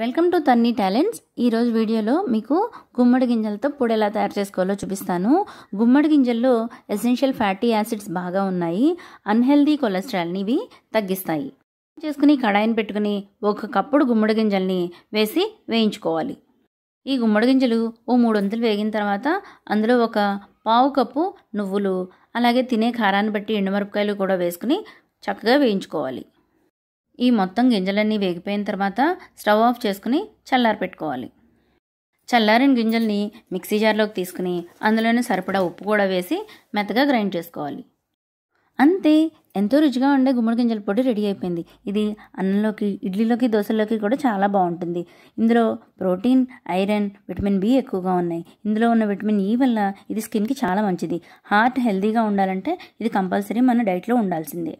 welcome to తన్ని talents ఈరోజు వీడియోలో మీకు గుమ్మడి గింజలతో పొడి ఎలా తయారు చేసుకోవాలో చూపిస్తాను గుమ్మడి గింజల్లో ఎసెన్షియల్ ఫ్యాటీ యాసిడ్స్ బాగా ఉన్నాయి అన్హెల్దీ కొలెస్ట్రాల్ని ఇవి తగ్గిస్తాయి చేసుకుని కడాయిని పెట్టుకుని ఒక కప్పుడు గుమ్మడి గింజల్ని వేసి వేయించుకోవాలి ఈ గుమ్మడి గింజలు ఓ మూడు వంతులు వేగిన తర్వాత అందులో ఒక పావు కప్పు నువ్వులు అలాగే తినే కారాన్ని బట్టి ఎండుమిరపకాయలు కూడా వేసుకుని చక్కగా వేయించుకోవాలి ఈ మొత్తం గింజలన్నీ వేగిపోయిన తర్వాత స్టవ్ ఆఫ్ చేసుకుని చల్లారి పెట్టుకోవాలి చల్లారిన గింజల్ని మిక్సీ జార్లోకి తీసుకుని అందులోనే సరిపడా ఉప్పు కూడా వేసి మెత్తగా గ్రైండ్ చేసుకోవాలి అంతే ఎంతో రుచిగా ఉండే గుమ్మడి గింజల పొడి రెడీ అయిపోయింది ఇది అన్నంలోకి ఇడ్లీలోకి దోశల్లోకి కూడా చాలా బాగుంటుంది ఇందులో ప్రోటీన్ ఐరన్ విటమిన్ బి ఎక్కువగా ఉన్నాయి ఇందులో ఉన్న విటమిన్ ఈ వల్ల ఇది స్కిన్కి చాలా మంచిది హార్ట్ హెల్తీగా ఉండాలంటే ఇది కంపల్సరీ మన డైట్లో ఉండాల్సిందే